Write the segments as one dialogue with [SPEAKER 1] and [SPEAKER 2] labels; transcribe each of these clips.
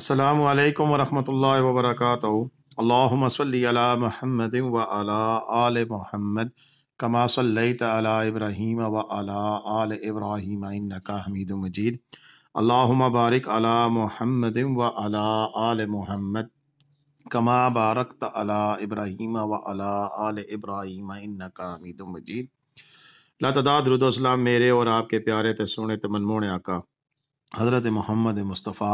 [SPEAKER 1] अस्सलाम वालेकुम वरहमतुल्लाहि व बरकातहू अल्लाहुम्म आल महमद कमा सल्लैत अला इब्राहीम व अला आल इब्राहीम इन्नका हमीदुम मजीद अल्लाहुम्म बारिक अला आल मुहम्मद कमा बारकत अला इब्राहीम व आल इब्राहीम इन्नका मजीद लतदाद दरुदोसलाम मेरे और आपके प्यारे ते सोने ते मनमोने आका हज़रत मोहम्मद मुस्तफ़ा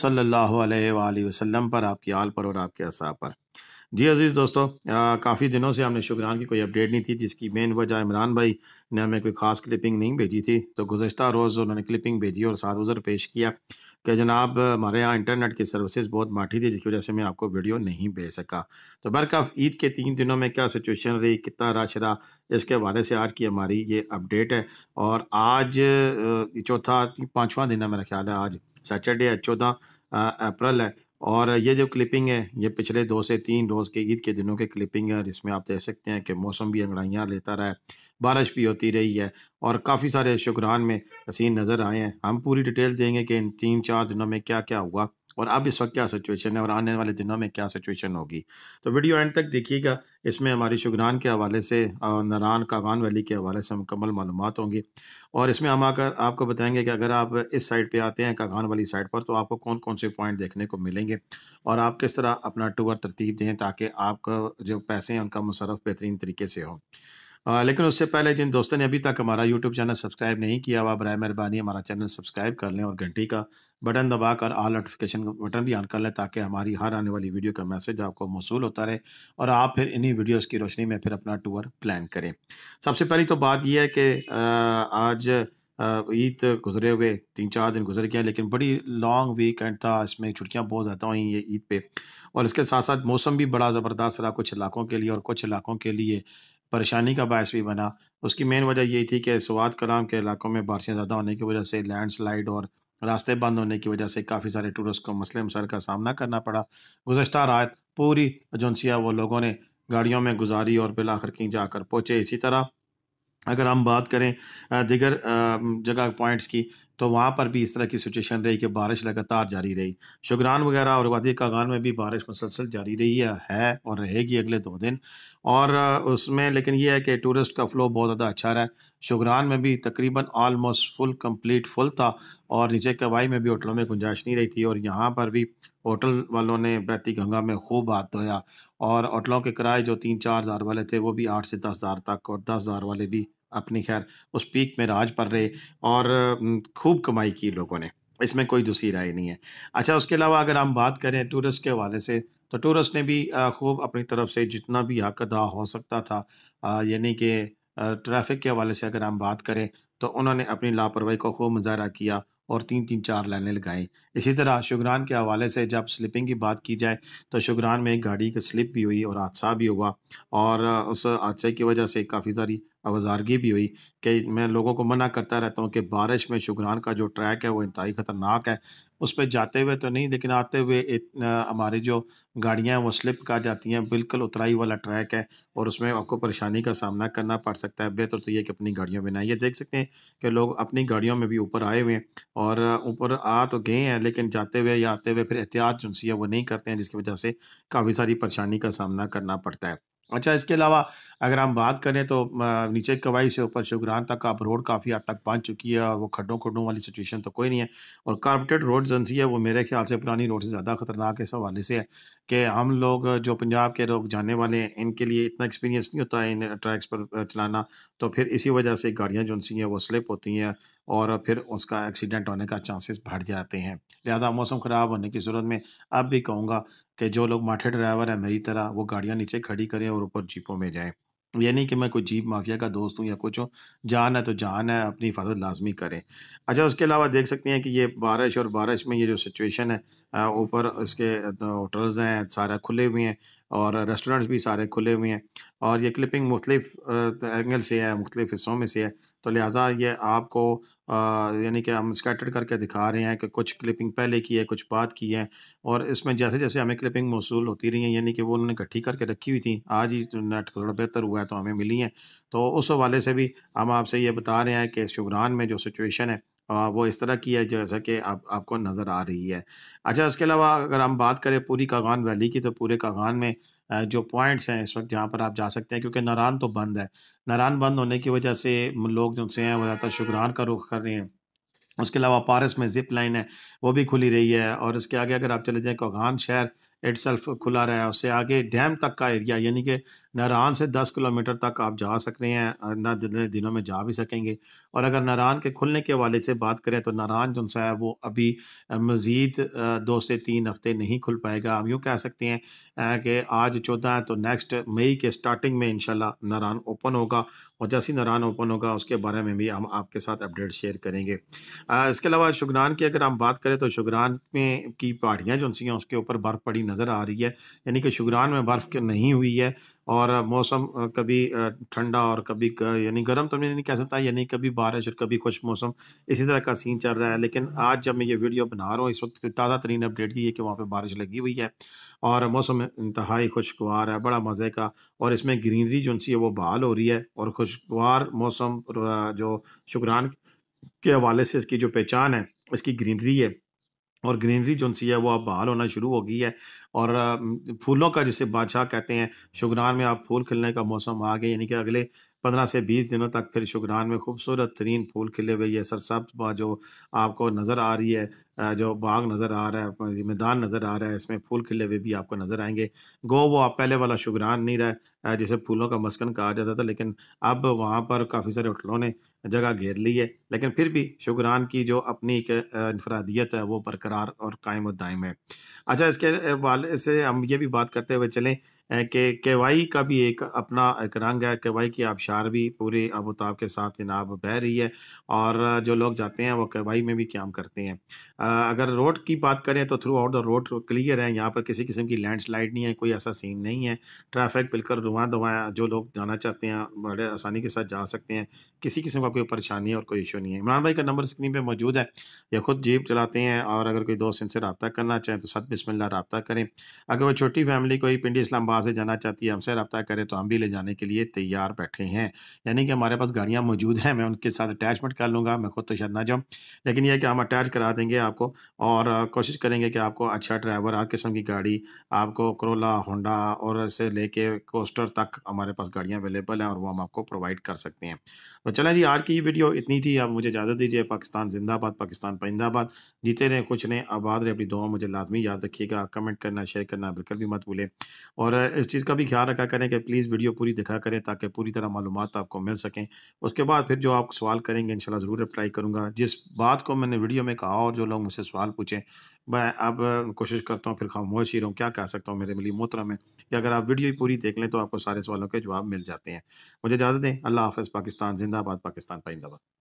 [SPEAKER 1] सल्लल्लाहु अलैहि वसल्लम पर आपकी आल पर और आपके असा पर जी अज़ीज़ दोस्तों काफ़ी दिनों से हमने शुक्रान की कोई अपडेट नहीं थी जिसकी मेन वजह इमरान भाई ने हमें कोई ख़ास क्लिपिंग नहीं भेजी थी तो गुजशत रोज़ उन्होंने क्लिपिंग भेजी और साथ उज़र पेश किया कि जनाब हमारे यहाँ इंटरनेट की सर्विसेज बहुत माठी थी जिसकी वजह से मैं आपको वीडियो नहीं भेज सका तो बरकफ ईद के तीन दिनों में क्या सिचुएशन रही कितना रश रहा इसके हवाले से आज की हमारी ये अपडेट है और आज चौथा पाँचवा दिन है मेरा ख्याल है आज सैटरडे है चौदह अप्रैल है और ये जो क्लिपिंग है ये पिछले दो से तीन रोज़ के ईद के दिनों के क्लिपिंग है और इसमें आप देख सकते हैं कि मौसम भी अंगड़ाइयाँ लेता रहा है बारिश भी होती रही है और काफ़ी सारे शुक्रान में हसीन नज़र आए हैं हम पूरी डिटेल देंगे कि इन तीन चार दिनों में क्या क्या हुआ और अब इस वक्त क्या सिचुएशन है और आने वाले दिनों में क्या सिचुएशन होगी तो वीडियो एंड तक देखिएगा इसमें हमारी शुगरान के हवाले से नारान नरान कागान वैली के हवाले से मुकम्मल मालूम होंगी और इसमें हम आकर आपको बताएंगे कि अगर आप इस साइड पर आते हैं कागान वाली साइड पर तो आपको कौन कौन से पॉइंट देखने को मिलेंगे और आप किस तरह अपना टूर तरतीब दें ताकि आपका जो पैसे हैं उनका मुशरफ बेहतरीन तरीके से हो लेकिन उससे पहले जिन दोस्तों ने अभी तक हमारा यूट्यूब चैनल सब्सक्राइब नहीं किया हुआ बर मेहरबानी हमारा चैनल सब्सक्राइब कर लें और घंटी का बटन दबा कर आल नोटिफिकेशन बटन भी ऑन कर लें ताकि हमारी हर आने वाली वीडियो का मैसेज आपको मौसू होता रहे और आप फिर इन्हीं वीडियोज़ की रोशनी में फिर अपना टूर प्लान करें सबसे पहली तो बात यह है कि आज ईद गुजरे हुए तीन चार दिन गुजर गया लेकिन बड़ी लॉन्ग वीकेंड था इसमें छुट्टियां बहुत ज़्यादा हुई ये ईद पे और इसके साथ साथ मौसम भी बड़ा ज़बरदस्त रहा कुछ इलाकों के लिए और कुछ इलाकों के लिए परेशानी का बायस भी बना उसकी मेन वजह यही थी कि सवाद कलाम के इलाकों में बारिशें ज़्यादा होने की वजह से लैंडस्लाइड और रास्ते बंद होने की वजह से काफ़ी सारे टूरिस्ट को मसले मसाइल का सामना करना पड़ा गुजशत रात पूरी एजेंसियाँ वो लोगों ने गाड़ियों में गुजारी और बिल आखिर कहीं जाकर पहुँचे इसी तरह अगर हम बात करें दिगर जगह पॉइंट्स की तो वहाँ पर भी इस तरह की सिचुएशन रही कि बारिश लगातार जारी रही शुगरान वगैरह और वादी कागान में भी बारिश मुसलसल जारी रही है, है और रहेगी अगले दो दिन और उसमें लेकिन यह है कि टूरिस्ट का फ़्लो बहुत ज़्यादा अच्छा रहा शुगरान में भी तकरीबन आलमोस्ट फुल कम्प्लीट फुल था और नीचे कवाई में भी होटलों में गुंजाइश नहीं रही थी और यहाँ पर भी होटल वालों ने बैती गंगा में खूब हाथ धोया और होटलों के किराए जो तीन चार हज़ार वाले थे वो भी आठ से दस हज़ार तक और दस हज़ार वाले भी अपनी खैर उस पीक में राज पर रहे और खूब कमाई की लोगों ने इसमें कोई दूसरी राय नहीं है अच्छा उसके अलावा अगर हम बात करें टूरिस्ट के हवाले से तो टूरिस्ट ने भी खूब अपनी तरफ से जितना भी हक अदा हो सकता था यानी कि ट्रैफिक के हवाले से अगर हम बात करें तो उन्होंने अपनी लापरवाही को खूब मुजाहरा किया और तीन तीन चार लाइनें लगाएं इसी तरह शुगरान के हवाले से जब स्लिपिंग की बात की जाए तो शुगरान में एक गाड़ी की स्लिप भी हुई और हादसा भी हुआ और उस हादसे की वजह से काफ़ी सारी आवाज़ारगी भी हुई कि मैं लोगों को मना करता रहता हूँ कि बारिश में शुगरान का जो ट्रैक है वो इंतहाई ख़तरनाक है उस पर जाते हुए तो नहीं लेकिन आते हुए हमारी जो गाड़ियाँ हैं वो स्लिप कर जाती हैं बिल्कुल उतराई वाला ट्रैक है और उसमें आपको परेशानी का सामना करना पड़ सकता है बेहतर तो ये कि अपनी गाड़ियों में ना ये देख सकते हैं कि लोग अपनी गाड़ियों में भी ऊपर आए हुए हैं और ऊपर आ तो गए हैं लेकिन जाते हुए या आते हुए फिर एहतियात जो है वो नहीं करते हैं जिसकी वजह से काफ़ी सारी परेशानी का सामना करना पड़ता है अच्छा इसके अलावा अगर हम बात करें तो नीचे कवाई से ऊपर शुग्रान तक अब रोड काफ़ी हद तक पहुँच चुकी है और वो खड्डों खड्डों वाली सिचुएशन तो कोई नहीं है और कारपेटेड रोड जनसी है वो मेरे ख्याल से पुरानी रोड से ज़्यादा ख़तरनाक इस हवाले से है कि हम लोग जो पंजाब के लोग जाने वाले हैं इनके लिए इतना एक्सपीरियंस नहीं होता है इन ट्रैक्स पर चलाना तो फिर इसी वजह से गाड़ियाँ जनसी हैं वो स्लिप होती हैं और फिर उसका एक्सीडेंट होने का चांसेस बढ़ जाते हैं लिहाजा मौसम ख़राब होने की सूरत में अब भी कहूँगा कि जो लोग माठे ड्राइवर हैं मेरी तरह वो गाड़ियाँ नीचे खड़ी करें और ऊपर जीपों में जाएँ। यानी कि मैं कोई जीप माफिया का दोस्त हूँ या कुछ हूँ, जान है तो जान है, अपनी हिफाज़त लाज़मी करें। अच्छा उसके अलावा देख सकते हैं कि ये बारिश और बारिश में ये जो सिचुएशन है ऊपर इसके होटल्स हैं सारा खुले हुए हैं। और रेस्टोरेंट्स भी सारे खुले हुए हैं और ये क्लिपिंग मुख्तलिफ एंगल से है मुख्तलिफ हिस्सों में से है तो लिहाजा ये आपको यानी कि हम स्कैटर करके दिखा रहे हैं कि कुछ क्लिपिंग पहले की है कुछ बाद की है और इसमें जैसे जैसे हमें क्लिपिंग मौसू होती रही है यानी कि वो उन्होंने इकट्ठी करके रखी हुई थी आज ही तो नेट थोड़ा बेहतर हुआ है तो हमें मिली हैं तो उस हवाले से भी हम आपसे ये बता रहे हैं कि शुगरान में जो सिचुएशन है वो इस तरह की है जैसा कि आप आपको नज़र आ रही है अच्छा उसके अलावा अगर हम बात करें पूरी कागान वैली की तो पूरे कागान में जो पॉइंट्स हैं इस वक्त जहाँ पर आप जा सकते हैं क्योंकि नारान तो बंद है नारान बंद होने की वजह से लोग जो से हैं वो ज़्यादातर शुक्रान का रुख कर रहे हैं उसके अलावा पारस में जिप लाइन है वो भी खुली रही है और उसके आगे अगर आप चले जाएँ कोगान शहर इट खुला रहा है उससे आगे डैम तक का एरिया यानी कि नारान से 10 किलोमीटर तक आप जा सक रहे हैं न दिन दिनों में जा भी सकेंगे और अगर नारान के खुलने के वाले से बात करें तो नारान जो सा है वो अभी मज़ीद दो से तीन हफ़्ते नहीं खुल पाएगा हम यूँ कह सकते हैं कि आज चौदह है तो नेक्स्ट मई के स्टार्टिंग में इनशाला नारान ओपन होगा और जैसे ही नारान ओपन होगा उसके बारे में भी हम आपके साथ अपडेट शेयर करेंगे इसके अलावा शुगरान की अगर हम बात करें तो शुगरान में की पहाड़ियाँ जो सी हैं उसके ऊपर बर्फ़ पड़ी नज़र आ रही है यानी कि शुगरान में बर्फ़ नहीं हुई है और मौसम कभी ठंडा और कभी यानी गर्म तो मैं नहीं कह सकता यानी कभी बारिश और कभी खुश मौसम इसी तरह का सीन चल रहा है लेकिन आज जब मैं ये वीडियो बना रहा हूँ इस वक्त ताज़ा तरीन अपडेट ये कि वहाँ पर बारिश लगी हुई है और मौसम इंतहाई खुशगवार है बड़ा मज़े का और इसमें ग्रीनरी जो सी है वो बहाल हो रही है और खुशगवार मौसम जो शुक्रान के हवाले से इसकी जो पहचान है इसकी ग्रीनरी है और ग्रीनरी जो सी है वो अब बहाल होना शुरू हो गई है और फूलों का जिसे बादशाह कहते हैं शुगरान में आप फूल खिलने का मौसम आ गया यानी कि अगले पंद्रह से बीस दिनों तक फिर शुगरान में खूबसूरत तरीन फूल खिले हुए ये सरसब्ज जो आपको नज़र आ रही है जो बाग नज़र आ रहा है मैदान नज़र आ रहा है इसमें फूल खिले हुए भी आपको नज़र आएंगे गो वो आप पहले वाला शुगरान नहीं रहा जिसे फूलों का मस्कन कहा जाता था लेकिन अब वहाँ पर काफ़ी सारे होटलों ने जगह घेर ली है लेकिन फिर भी शुगरान की जो अपनी एक इनफरादियत है वो बरकरार बरकरार और कायम और दायम है अच्छा इसके वाले से हम ये भी बात करते हुए चलें कि के वाई का भी एक अपना एक रंग है के वाई की आबशार भी पूरे आबोताब के साथ जनाब बह रही है और जो लोग जाते हैं वो के वाई में भी काम करते हैं अगर रोड की बात करें तो throughout the road clear है यहाँ पर किसी किस्म की लैंड स्लाइड नहीं है कोई ऐसा सीन नहीं है ट्रैफिक बिल्कुल रुआ दवाया जो लोग जाना चाहते हैं बड़े आसानी के साथ जा सकते हैं किसी किस्म का कोई परेशानी और कोई इशू नहीं है इमरान भाई का नंबर स्क्रीन पर मौजूद है या खुद जीप चलाते हैं और अगर अगर कोई दोस्त इनसे रबा करना चाहें तो सत बिस्मिल्ला रबा करें अगर वो छोटी फैमिली कोई पिंडी इस्लामाबाद से जाना चाहती है हमसे रबा करें तो हम भी ले जाने के लिए तैयार बैठे हैं यानी कि हमारे पास गाड़ियाँ मौजूद हैं मैं उनके साथ अटैचमेंट कर लूँगा मैं खुद तो शायद ना जाऊँ लेकिन यह कि हम अटैच करा देंगे आपको और कोशिश करेंगे कि आपको अच्छा ड्राइवर हर किस्म की गाड़ी आपको करोला होंडा और से लेके कोस्टर तक हमारे पास गाड़ियाँ अवेलेबल हैं और वो हम आपको प्रोवाइड कर सकते हैं तो चलें जी आज की वीडियो इतनी थी आप मुझे इजाज़त दीजिए पाकिस्तान जिंदाबाद पाकिस्तान परिंदाबाद जीते रहें कुछ चलें आबाद रहे अपनी दुआ मुझे लाजमी याद रखिएगा कमेंट करना शेयर करना बिल्कुल भी मत भूलें और इस चीज़ का भी ख्याल रखा करें कि प्लीज़ वीडियो पूरी दिखा करें ताकि पूरी तरह मालूम आपको मिल सकें उसके बाद फिर जो आप सवाल करेंगे इन ज़रूर रिप्लाई करूँगा जिस बात को मैंने वीडियो में कहा और जो लोग मुझसे सवाल पूछें मैं अब कोशिश करता हूँ फिर खामोशी रहूँ क्या कह सकता हूँ मेरे मिली मोहतरम में कि अगर आप वीडियो पूरी देख लें तो आपको सारे सवालों के जवाब मिल जाते हैं मुझे इजाज़त दें अल्लाह हाफ़ पाकिस्तान जिंदाबाद पाकिस्तान पाइंदाबाद